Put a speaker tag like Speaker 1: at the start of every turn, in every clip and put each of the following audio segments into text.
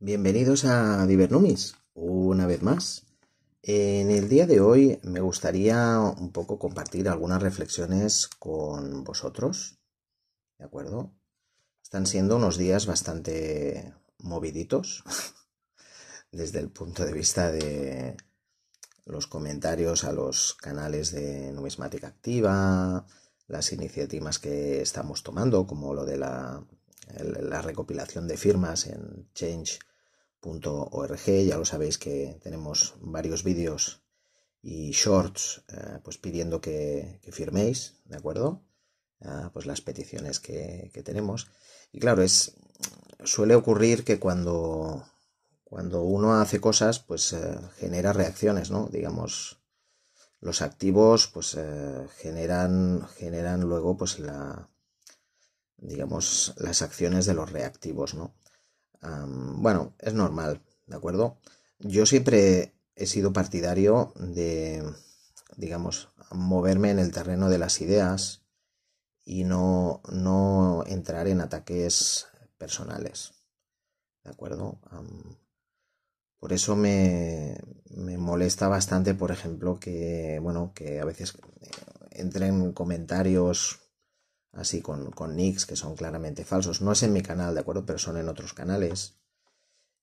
Speaker 1: Bienvenidos a Divernumis, una vez más. En el día de hoy me gustaría un poco compartir algunas reflexiones con vosotros, ¿de acuerdo? Están siendo unos días bastante moviditos desde el punto de vista de los comentarios a los canales de numismática activa, las iniciativas que estamos tomando, como lo de la, la recopilación de firmas en Change .org. Ya lo sabéis que tenemos varios vídeos y shorts eh, pues pidiendo que, firméis, ¿de acuerdo? Ah, pues las peticiones que, tenemos. Y claro, es suele ocurrir que cuando, cuando uno hace cosas, pues eh, genera reacciones, ¿no? Digamos, los activos pues eh, generan, generan luego pues la, digamos, las acciones de los reactivos, ¿no? bueno, es normal, ¿de acuerdo? Yo siempre he sido partidario de, digamos, moverme en el terreno de las ideas y no, no entrar en ataques personales, ¿de acuerdo? por eso me, me, molesta bastante, por ejemplo, que, bueno, que a veces eh, entren comentarios así con, nicks que son claramente falsos. No es en mi canal, ¿de acuerdo? Pero son en otros canales.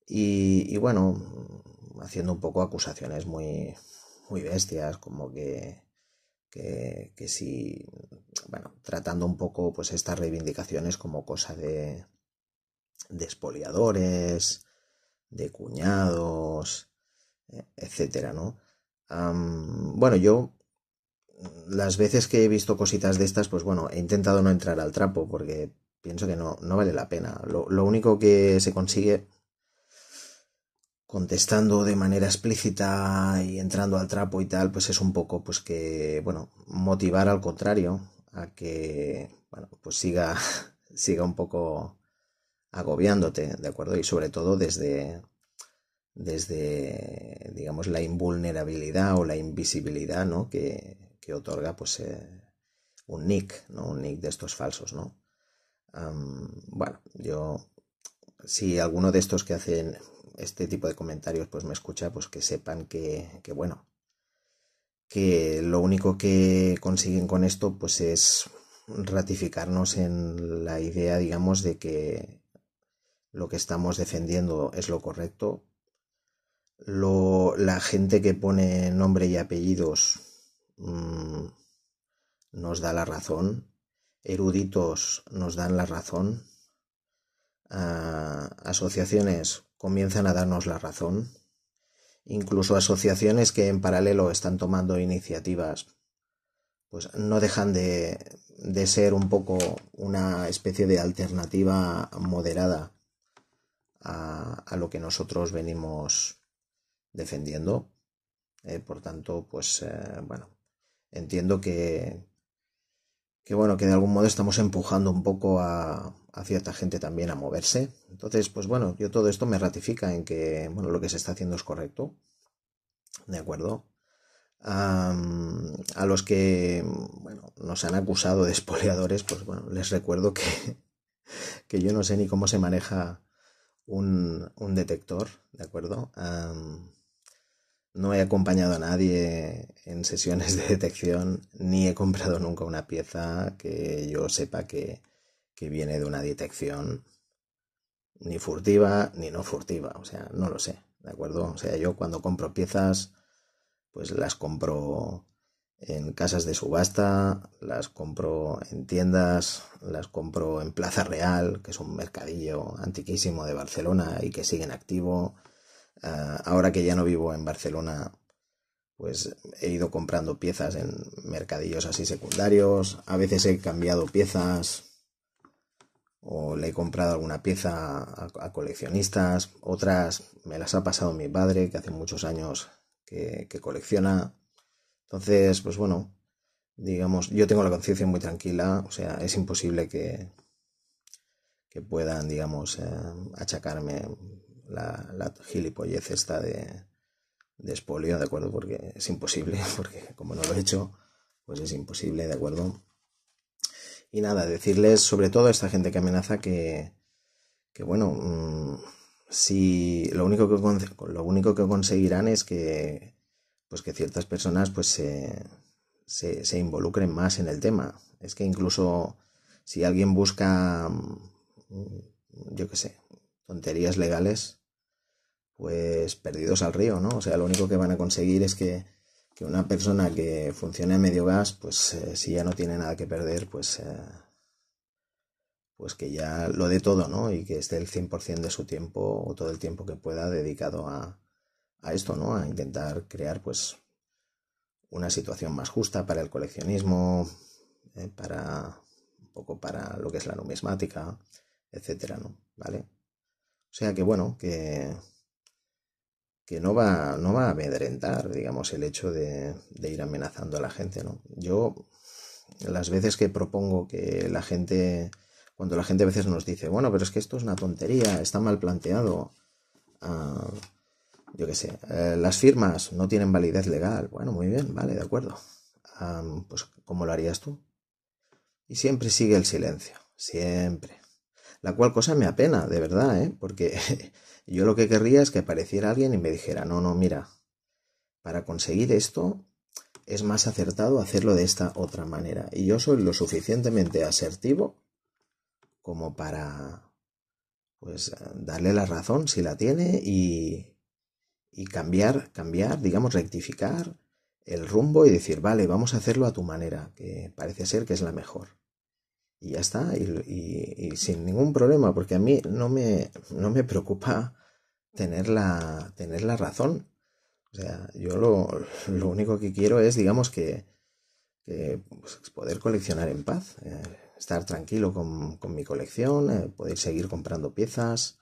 Speaker 1: Y, bueno, haciendo un poco acusaciones muy, muy bestias, como que, que, si, bueno, tratando un poco pues estas reivindicaciones como cosa de, de expoliadores, de cuñados, eh, etcétera, ¿no? bueno, yo las veces que he visto cositas de estas, pues bueno, he intentado no entrar al trapo porque pienso que no, no vale la pena. Lo, lo único que se consigue contestando de manera explícita y entrando al trapo y tal, pues es un poco, pues que, bueno, motivar al contrario a que, bueno, pues siga, siga un poco agobiándote, ¿de acuerdo? Y sobre todo desde, desde, digamos, la invulnerabilidad o la invisibilidad, ¿no? Que, que otorga pues, eh, un nick, ¿no? Un nick de estos falsos, ¿no? bueno, yo, si alguno de estos que hacen este tipo de comentarios pues me escucha, pues que sepan que, bueno, que lo único que consiguen con esto pues es ratificarnos en la idea, digamos, de que lo que estamos defendiendo es lo correcto. la gente que pone nombre y apellidos Mm, nos da la razón, eruditos nos dan la razón, ah, asociaciones comienzan a darnos la razón, incluso asociaciones que en paralelo están tomando iniciativas, pues no dejan de, ser un poco una especie de alternativa moderada a, lo que nosotros venimos defendiendo. Eh, por tanto, pues eh, bueno, entiendo que, que bueno, que de algún modo estamos empujando un poco a, cierta gente también a moverse. Entonces, pues bueno, yo todo esto me ratifica en que, bueno, lo que se está haciendo es correcto. ¿De acuerdo? a los que, bueno, nos han acusado de espoleadores, pues bueno, les recuerdo que, yo no sé ni cómo se maneja un, detector, ¿de acuerdo? No he acompañado a nadie en sesiones de detección, ni he comprado nunca una pieza que yo sepa que, viene de una detección ni furtiva ni no furtiva, o sea, no lo sé, ¿de acuerdo? O sea, yo cuando compro piezas, pues las compro en casas de subasta, las compro en tiendas, las compro en Plaza Real, que es un mercadillo antiquísimo de Barcelona y que sigue en activo, Ah, ahora que ya no vivo en Barcelona, pues he ido comprando piezas en mercadillos así secundarios. A veces he cambiado piezas o le he comprado alguna pieza a, coleccionistas. Otras me las ha pasado mi padre, que hace muchos años que, colecciona. Entonces, pues bueno, digamos, yo tengo la conciencia muy tranquila, o sea, es imposible que, que puedan, digamos, eh, achacarme la, gilipollez esta de, de ¿de acuerdo? Porque es imposible, porque como no lo he hecho, pues es imposible, ¿de acuerdo? Y nada, decirles sobre todo a esta gente que amenaza que, que bueno, mm, si lo único, que, lo único que conseguirán es que, pues que ciertas personas pues se, se, se involucren más en el tema. Es que incluso si alguien busca, mm, yo qué sé, tonterías legales, pues perdidos al río, ¿no? O sea, lo único que van a conseguir es que, una persona que funcione a medio gas, pues eh, si ya no tiene nada que perder, pues, eh, pues que ya lo dé todo, ¿no? Y que esté el 100% de su tiempo o todo el tiempo que pueda dedicado a, esto, ¿no? A intentar crear, pues, una situación más justa para el coleccionismo, eh, para un poco para lo que es la numismática, etcétera, ¿no? ¿Vale? O sea que bueno, que, que no, va, no va a amedrentar, digamos, el hecho de, ir amenazando a la gente, ¿no? Yo, las veces que propongo que la gente, cuando la gente a veces nos dice, bueno, pero es que esto es una tontería, está mal planteado, ah, yo qué sé, eh, las firmas no tienen validez legal, bueno, muy bien, vale, de acuerdo, ah, pues ¿cómo lo harías tú? Y siempre sigue el silencio, siempre. La cual cosa me apena, de verdad, ¿eh? porque yo lo que querría es que apareciera alguien y me dijera, no, no, mira, para conseguir esto es más acertado hacerlo de esta otra manera. Y yo soy lo suficientemente asertivo como para, pues, darle la razón si la tiene y, y cambiar, cambiar, digamos, rectificar el rumbo y decir, vale, vamos a hacerlo a tu manera, que parece ser que es la mejor y ya está, y, sin ningún problema, porque a mí no me, no me preocupa tener la, tener la razón. O sea, yo lo, único que quiero es, digamos, que, pues, poder coleccionar en paz, eh, estar tranquilo con, mi colección, eh, poder seguir comprando piezas,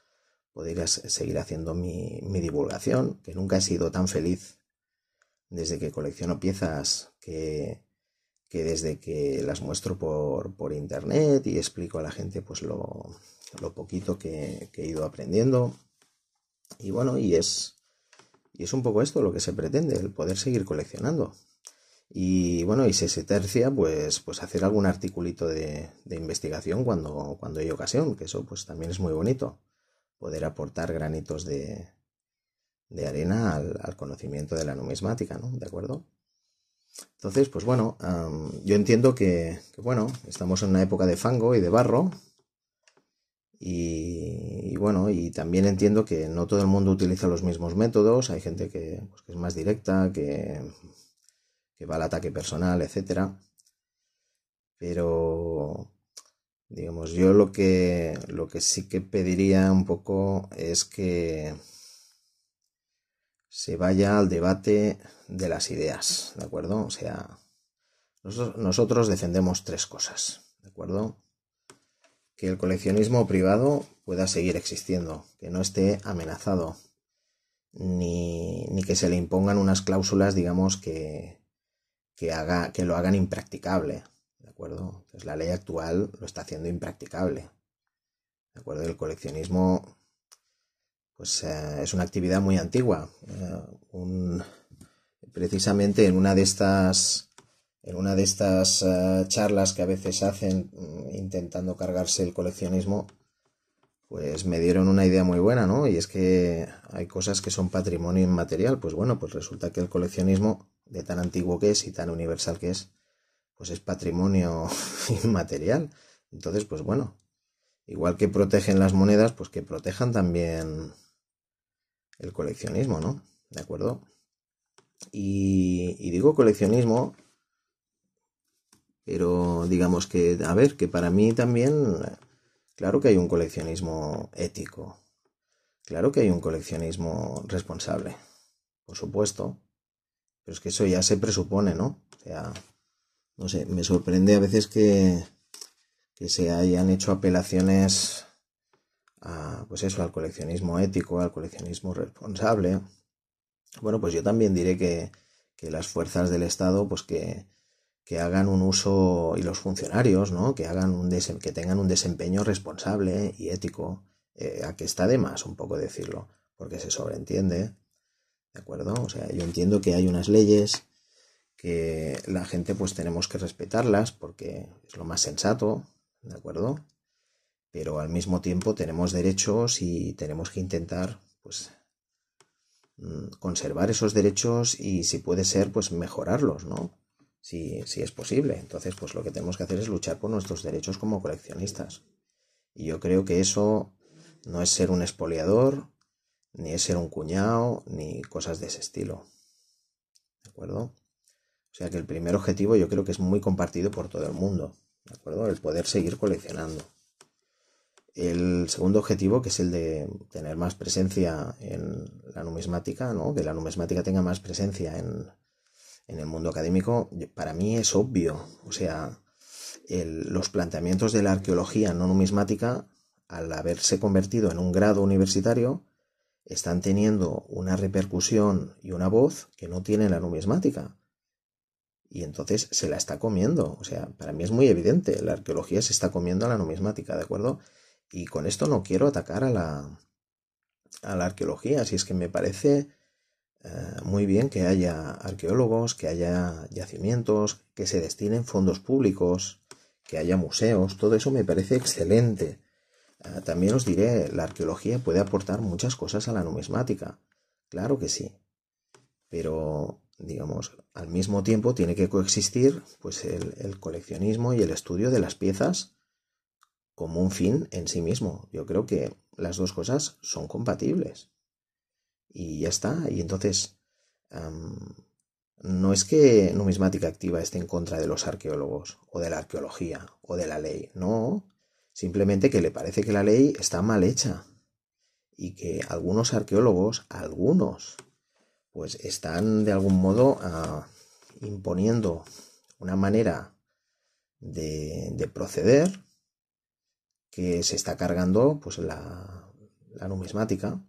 Speaker 1: poder seguir haciendo mi, mi divulgación, que nunca he sido tan feliz desde que colecciono piezas que, que desde que las muestro por, por, internet y explico a la gente pues lo, poquito que, he ido aprendiendo. Y bueno, y es, y es un poco esto lo que se pretende, el poder seguir coleccionando. Y bueno, y si se tercia, pues, pues hacer algún articulito de, investigación cuando, cuando hay ocasión, que eso pues también es muy bonito, poder aportar granitos de, de arena al, al conocimiento de la numismática, ¿no? ¿De acuerdo? Entonces, pues bueno, yo entiendo que, bueno, estamos en una época de fango y de barro. Y, bueno, y también entiendo que no todo el mundo utiliza los mismos métodos. Hay gente que, pues, que es más directa, que, que va al ataque personal, etcétera. Pero, digamos, yo lo que, lo que sí que pediría un poco es que, se vaya al debate de las ideas, ¿de acuerdo? O sea, nosotros, defendemos tres cosas, ¿de acuerdo? Que el coleccionismo privado pueda seguir existiendo, que no esté amenazado, ni, que se le impongan unas cláusulas, digamos, que, que, haga, que lo hagan impracticable, ¿de acuerdo? Entonces, la ley actual lo está haciendo impracticable, ¿de acuerdo? El coleccionismo pues, eh, es una actividad muy antigua. Eh, precisamente en una de estas, en una de estas eh, charlas que a veces hacen mm, intentando cargarse el coleccionismo, pues me dieron una idea muy buena, ¿no? Y es que hay cosas que son patrimonio inmaterial. Pues bueno, pues resulta que el coleccionismo, de tan antiguo que es y tan universal que es, pues es patrimonio inmaterial. Entonces, pues bueno, igual que protegen las monedas, pues que protejan también el coleccionismo, ¿no? ¿De acuerdo? Y, digo coleccionismo, pero digamos que, a ver, que para mí también, claro que hay un coleccionismo ético, claro que hay un coleccionismo responsable, por supuesto, pero es que eso ya se presupone, ¿no? O sea, no sé, me sorprende a veces que, que se hayan hecho apelaciones pues eso, al coleccionismo ético, al coleccionismo responsable, bueno, pues yo también diré que, las fuerzas del Estado, pues que, que hagan un uso y los funcionarios, ¿no? Que hagan un que tengan un desempeño responsable y ético, eh, a que está de más un poco decirlo, porque se sobreentiende, de acuerdo. O sea, yo entiendo que hay unas leyes que la gente pues tenemos que respetarlas porque es lo más sensato, de acuerdo pero al mismo tiempo tenemos derechos y tenemos que intentar pues mm, conservar esos derechos y si puede ser pues mejorarlos, ¿no? Si, si es posible. Entonces pues lo que tenemos que hacer es luchar por nuestros derechos como coleccionistas. Y yo creo que eso no es ser un expoliador, ni es ser un cuñado, ni cosas de ese estilo. ¿De acuerdo? O sea que el primer objetivo yo creo que es muy compartido por todo el mundo, ¿de acuerdo? El poder seguir coleccionando. El segundo objetivo, que es el de tener más presencia en la numismática, ¿no? que la numismática tenga más presencia en, en el mundo académico, para mí es obvio. O sea, los planteamientos de la arqueología no numismática, al haberse convertido en un grado universitario, están teniendo una repercusión y una voz que no tiene la numismática. Y entonces se la está comiendo. O sea, para mí es muy evidente, la arqueología se está comiendo a la numismática, ¿de acuerdo? Y con esto no quiero atacar a la, a la arqueología, si es que me parece eh, muy bien que haya arqueólogos, que haya yacimientos, que se destinen fondos públicos, que haya museos, todo eso me parece excelente. Eh, también os diré, la arqueología puede aportar muchas cosas a la numismática, claro que sí, pero digamos, al mismo tiempo tiene que coexistir pues el coleccionismo y el estudio de las piezas como un fin en sí mismo. Yo creo que las dos cosas son compatibles. Y ya está. Y entonces, no es que numismática activa esté en contra de los arqueólogos o de la arqueología o de la ley. No. Simplemente que le parece que la ley está mal hecha y que algunos arqueólogos, algunos, pues están de algún modo ah, imponiendo una manera de proceder que se está cargando pues la, numismática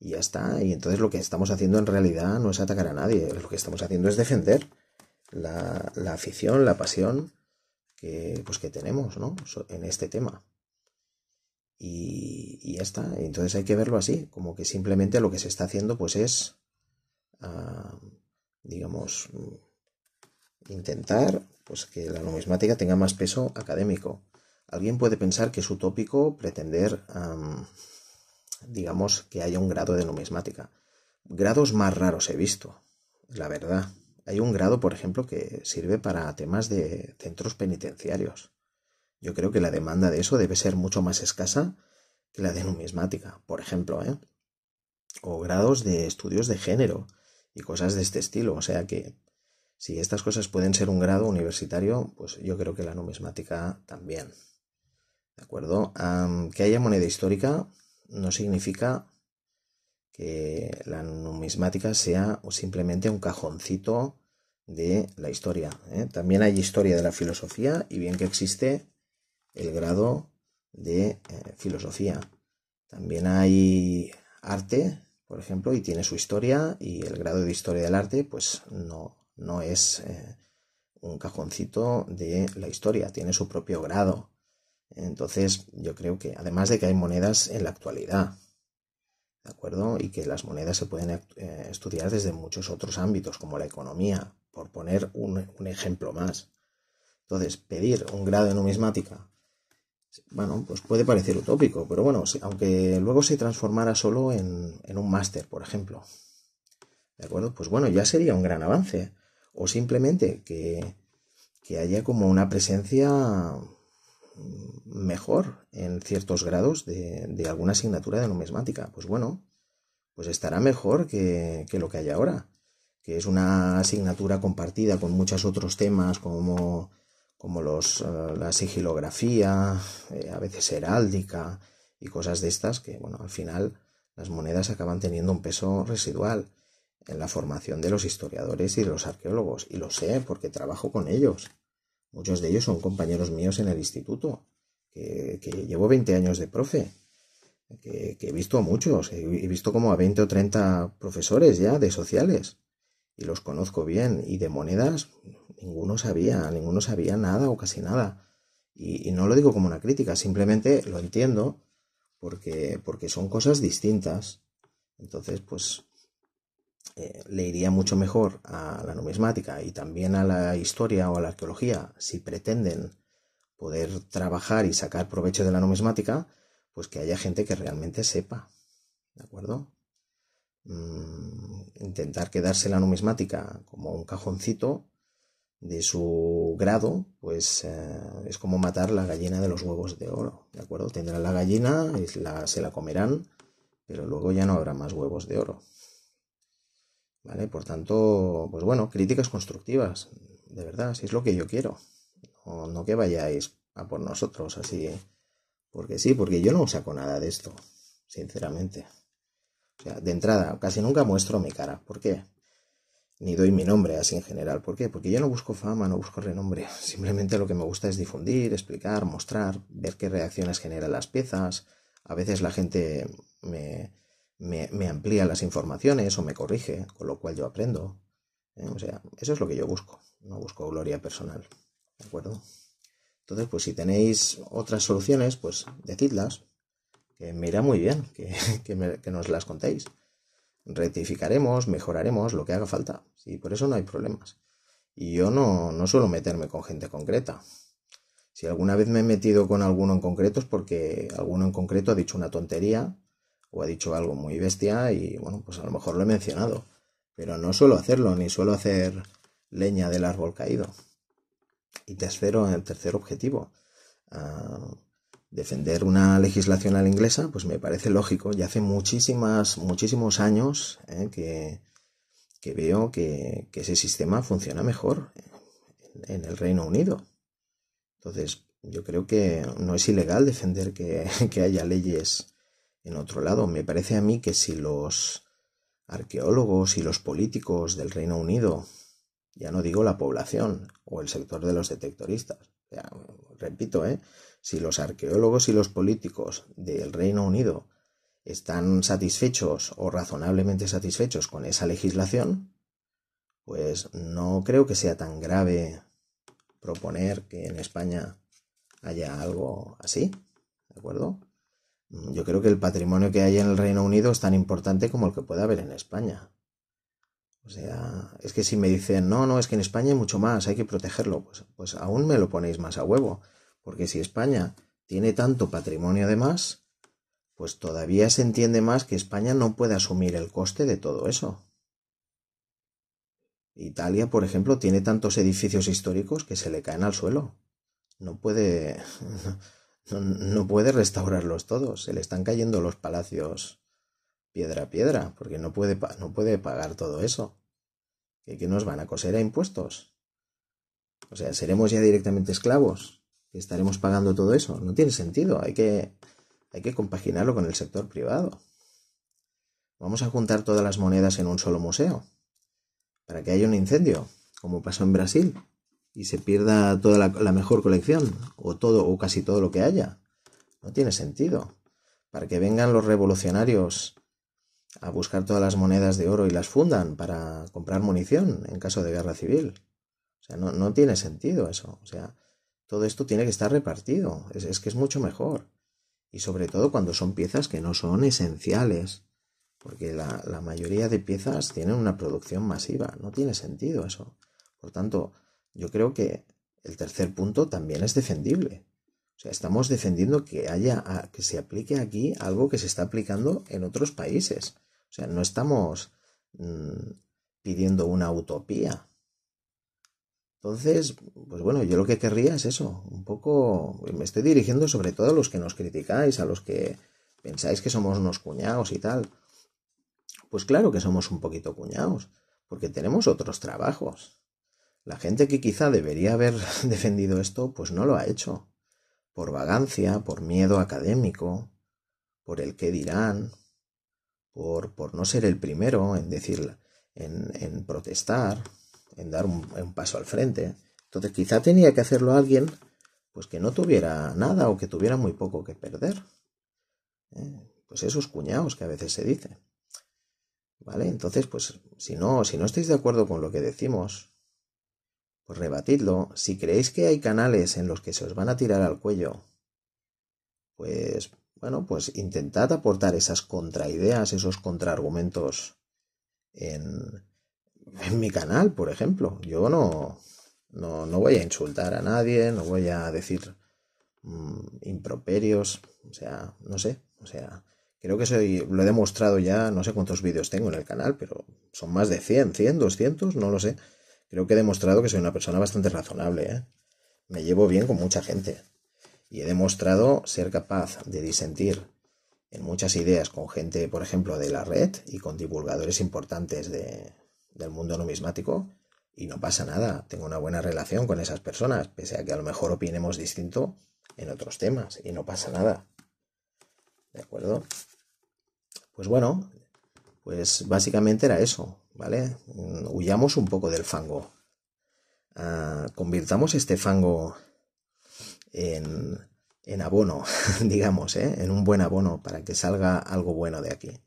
Speaker 1: y ya está. Y entonces lo que estamos haciendo en realidad no es atacar a nadie, lo que estamos haciendo es defender la, la afición, la pasión que, pues, que tenemos ¿no? en este tema. Y, ya está. Entonces hay que verlo así, como que simplemente lo que se está haciendo pues es, ah, digamos, intentar pues que la numismática tenga más peso académico Alguien puede pensar que es utópico pretender, digamos, que haya un grado de numismática. Grados más raros he visto, la verdad. Hay un grado, por ejemplo, que sirve para temas de centros penitenciarios. Yo creo que la demanda de eso debe ser mucho más escasa que la de numismática, por ejemplo, ¿eh? O grados de estudios de género y cosas de este estilo. O sea que si estas cosas pueden ser un grado universitario, pues yo creo que la numismática también. ¿De acuerdo? que haya moneda histórica no significa que la numismática sea simplemente un cajoncito de la historia. ¿eh? También hay historia de la filosofía y bien que existe el grado de eh, filosofía. También hay arte, por ejemplo, y tiene su historia y el grado de historia del arte pues no, no es eh, un cajoncito de la historia, tiene su propio grado. Entonces, yo creo que, además de que hay monedas en la actualidad, ¿de acuerdo? Y que las monedas se pueden eh, estudiar desde muchos otros ámbitos, como la economía, por poner un, ejemplo más. Entonces, pedir un grado en numismática, bueno, pues puede parecer utópico, pero bueno, aunque luego se transformara solo en, un máster, por ejemplo. ¿De acuerdo? Pues bueno, ya sería un gran avance. O simplemente que, que haya como una presencia mejor en ciertos grados de, alguna asignatura de numismática. Pues bueno, pues estará mejor que, lo que hay ahora, que es una asignatura compartida con muchos otros temas como, como los, eh, la sigilografía, eh, a veces heráldica y cosas de estas que, bueno, al final las monedas acaban teniendo un peso residual en la formación de los historiadores y de los arqueólogos, y lo sé porque trabajo con ellos. Muchos de ellos son compañeros míos en el instituto, que, llevo 20 años de profe, que, he visto a muchos, he visto como a 20 o 30 profesores ya de sociales, y los conozco bien, y de monedas ninguno sabía, ninguno sabía nada o casi nada. Y, y, no lo digo como una crítica, simplemente lo entiendo porque, porque son cosas distintas. Entonces, pues eh, le iría mucho mejor a la numismática y también a la historia o a la arqueología si pretenden poder trabajar y sacar provecho de la numismática, pues que haya gente que realmente sepa. ¿De acuerdo? Mm, intentar quedarse la numismática como un cajoncito de su grado, pues eh, es como matar la gallina de los huevos de oro. ¿De acuerdo? Tendrán la gallina, se la comerán, pero luego ya no habrá más huevos de oro. ¿Vale? Por tanto, pues bueno, críticas constructivas, de verdad, si es lo que yo quiero. No, no que vayáis a por nosotros así, ¿eh? porque sí, porque yo no saco nada de esto, sinceramente. O sea, de entrada, casi nunca muestro mi cara. ¿Por qué? Ni doy mi nombre así en general. ¿Por qué? Porque yo no busco fama, no busco renombre. Simplemente lo que me gusta es difundir, explicar, mostrar, ver qué reacciones generan las piezas. A veces la gente me, me, amplía las informaciones o me corrige, con lo cual yo aprendo. Eh, o sea, eso es lo que yo busco, no busco gloria personal. ¿De acuerdo? Entonces, pues si tenéis otras soluciones, pues decidlas, que me irá muy bien que, nos las contéis. Rectificaremos, mejoraremos lo que haga falta. Y por eso no hay problemas. Y yo no, no suelo meterme con gente concreta. Si alguna vez me he metido con alguno en concreto es porque alguno en concreto ha dicho una tontería o ha dicho algo muy bestia y bueno, pues a lo mejor lo he mencionado, pero no suelo hacerlo, ni suelo hacer leña del árbol caído. Y tercero, el tercer objetivo, ah, defender una legislación a la inglesa, pues me parece lógico. Ya hace muchísimas, muchísimos años eh, que, veo que, ese sistema funciona mejor en, el Reino Unido. Entonces, yo creo que no es ilegal defender que, que haya leyes en otro lado, me parece a mí que si los arqueólogos y los políticos del Reino Unido, ya no digo la población o el sector de los detectoristas, repito, ¿eh? si los arqueólogos y los políticos del Reino Unido están satisfechos o razonablemente satisfechos con esa legislación, pues no creo que sea tan grave proponer que en España haya algo así, ¿de acuerdo? Mm, yo creo que el patrimonio que hay en el Reino Unido es tan importante como el que puede haber en España. O sea, es que si me dicen, no, no, es que en España hay mucho más, hay que protegerlo, pues, pues aún me lo ponéis más a huevo. Porque si España tiene tanto patrimonio de más, pues todavía se entiende más que España no puede asumir el coste de todo eso. Italia, por ejemplo, tiene tantos edificios históricos que se le caen al suelo. No puede. no, puede restaurarlos todos, se le están cayendo los palacios piedra a piedra, porque no puede, no puede pagar todo eso. ¿Qué, nos van a coser a impuestos? O sea, ¿seremos ya directamente esclavos? ¿Y estaremos pagando todo eso? No tiene sentido, hay que, hay que compaginarlo con el sector privado. Vamos a juntar todas las monedas en un solo museo, para que haya un incendio, como pasó en Brasil y se pierda toda la, mejor colección o todo o casi todo lo que haya. No tiene sentido. Para que vengan los revolucionarios a buscar todas las monedas de oro y las fundan para comprar munición en caso de guerra civil. O sea, no, no tiene sentido eso. O sea, todo esto tiene que estar repartido. Es, es que es mucho mejor. Y sobre todo cuando son piezas que no son esenciales. Porque la, la mayoría de piezas tienen una producción masiva. No tiene sentido eso. Por tanto, yo creo que el tercer punto también es defendible. O sea, estamos defendiendo que haya, ah, que se aplique aquí algo que se está aplicando en otros países. O sea, no estamos mm, pidiendo una utopía. Entonces, pues bueno, yo lo que querría es eso, un poco, me estoy dirigiendo sobre todo a los que nos criticáis, a los que pensáis que somos unos cuñados y tal. Pues claro que somos un poquito cuñados, porque tenemos otros trabajos. La gente que quizá debería haber defendido esto, pues no lo ha hecho. Por vagancia, por miedo académico, por el qué dirán, por, por no ser el primero en decir, en, protestar, en dar un, paso al frente. Entonces quizá tenía que hacerlo alguien pues que no tuviera nada o que tuviera muy poco que perder. ¿Eh? Pues esos cuñados que a veces se dicen. ¿Vale? Entonces, pues si no, si no estáis de acuerdo con lo que decimos, rebatidlo si creéis que hay canales en los que se os van a tirar al cuello. Pues bueno, pues intentad aportar esas contraideas, esos contraargumentos en, en mi canal, por ejemplo. Yo no, no, no voy a insultar a nadie, no voy a decir mm, improperios, o sea, no sé, o sea, creo que soy, lo he demostrado ya, no sé cuántos vídeos tengo en el canal, pero son más de 100, 100, 200, no lo sé. Creo que he demostrado que soy una persona bastante razonable. ¿eh? Me llevo bien con mucha gente. Y he demostrado ser capaz de disentir en muchas ideas con gente, por ejemplo, de la red y con divulgadores importantes del mundo numismático. Y no pasa nada, tengo una buena relación con esas personas, pese a que a lo mejor opinemos distinto en otros temas. Y no pasa nada. ¿De acuerdo? Pues bueno, pues básicamente era eso. ¿vale? Huyamos un poco del fango. Ah, convirtamos este fango en, en abono, digamos, ¿eh? en un buen abono para que salga algo bueno de aquí. ¿De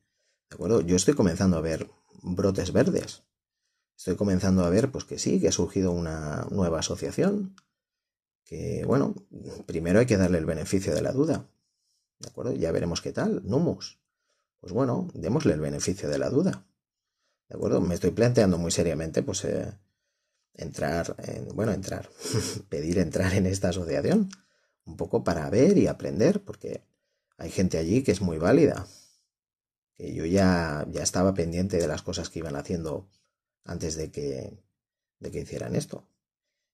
Speaker 1: acuerdo? Yo estoy comenzando a ver brotes verdes. Estoy comenzando a ver, pues que sí, que ha surgido una nueva asociación. Que bueno, primero hay que darle el beneficio de la duda. ¿De acuerdo? Ya veremos qué tal. Numus. Pues bueno, démosle el beneficio de la duda. ¿De acuerdo? Me estoy planteando muy seriamente, pues, eh, entrar, en, bueno, entrar, pedir entrar en esta asociación, un poco para ver y aprender, porque hay gente allí que es muy válida, que yo ya, ya estaba pendiente de las cosas que iban haciendo antes de que, de que hicieran esto.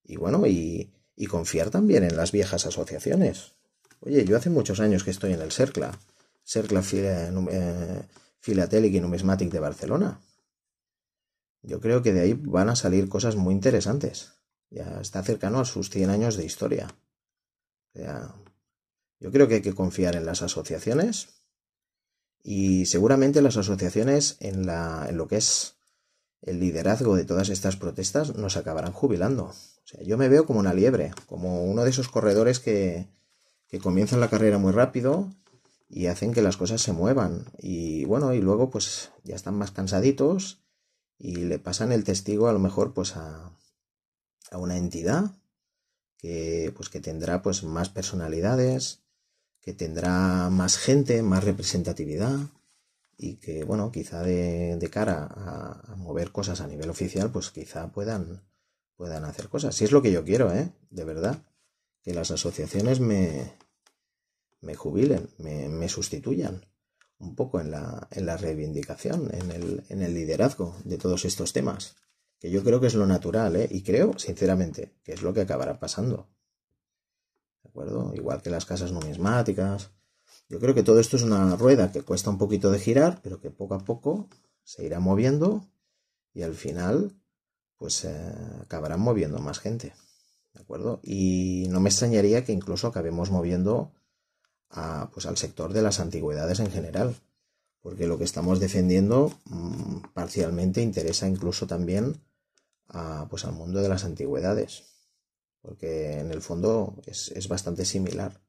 Speaker 1: Y bueno, y, confiar también en las viejas asociaciones. Oye, yo hace muchos años que estoy en el CERCLA, CERCLA Filatélico eh, y Numismatic de Barcelona. Yo creo que de ahí van a salir cosas muy interesantes. Ya está cercano a sus 100 años de historia. sea, yo creo que hay que confiar en las asociaciones y seguramente las asociaciones en, la, lo que es el liderazgo de todas estas protestas nos acabarán jubilando. O sea, yo me veo como una liebre, como uno de esos corredores que, que comienzan la carrera muy rápido y hacen que las cosas se muevan. Y bueno, y luego pues ya están más cansaditos y le pasan el testigo a lo mejor pues a, una entidad que pues que tendrá pues más personalidades, que tendrá más gente, más representatividad y que bueno, quizá de, cara a, mover cosas a nivel oficial, pues quizá puedan puedan hacer cosas. Si es lo que yo quiero, ¿eh? De verdad. Que las asociaciones me, me jubilen, me, me sustituyan un poco en la, reivindicación, en el, liderazgo de todos estos temas, que yo creo que es lo natural, ¿eh? y creo, sinceramente, que es lo que acabará pasando. ¿De acuerdo? Igual que las casas numismáticas. Yo creo que todo esto es una rueda que cuesta un poquito de girar, pero que poco a poco se irá moviendo y al final, pues eh, acabarán moviendo más gente. ¿De acuerdo? Y no me extrañaría que incluso acabemos moviendo pues, al sector de las antigüedades en general, porque lo que estamos defendiendo mm, parcialmente interesa incluso también a, pues, al mundo de las antigüedades, porque en el fondo es, es bastante similar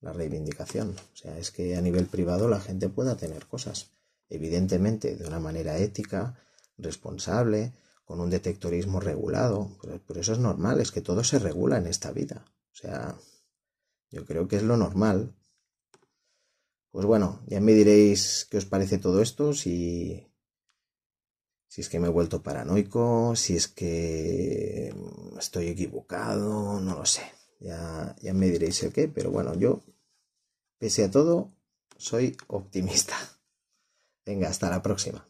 Speaker 1: la reivindicación. O sea, es que a nivel privado la gente pueda tener cosas, evidentemente de una manera ética, responsable, con un detectorismo regulado, por eso es normal, es que todo se regula en esta vida. O sea, yo creo que es lo normal pues bueno, ya me diréis qué os parece todo esto, si, si es que me he vuelto paranoico, si es que estoy equivocado, no lo sé. Ya, ya me diréis el qué, pero bueno, yo, pese a todo, soy optimista. Venga, hasta la próxima.